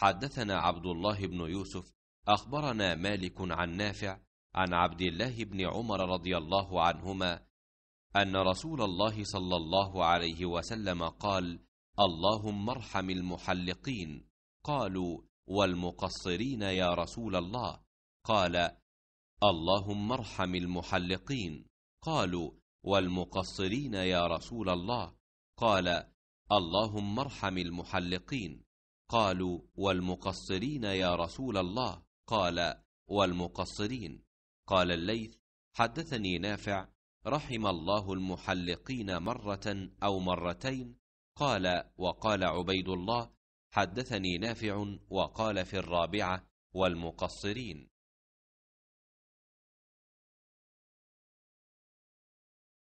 حدثنا عبد الله بن يوسف اخبرنا مالك عن نافع عن عبد الله بن عمر رضي الله عنهما ان رسول الله صلى الله عليه وسلم قال اللهم ارحم المحلقين قالوا والمقصرين يا رسول الله قال اللهم ارحم المحلقين قالوا والمقصرين يا رسول الله قال اللهم ارحم المحلقين قالوا والمقصرين يا رسول الله قال والمقصرين قال الليث حدثني نافع رحم الله المحلقين مرة أو مرتين قال وقال عبيد الله حدثني نافع وقال في الرابعة والمقصرين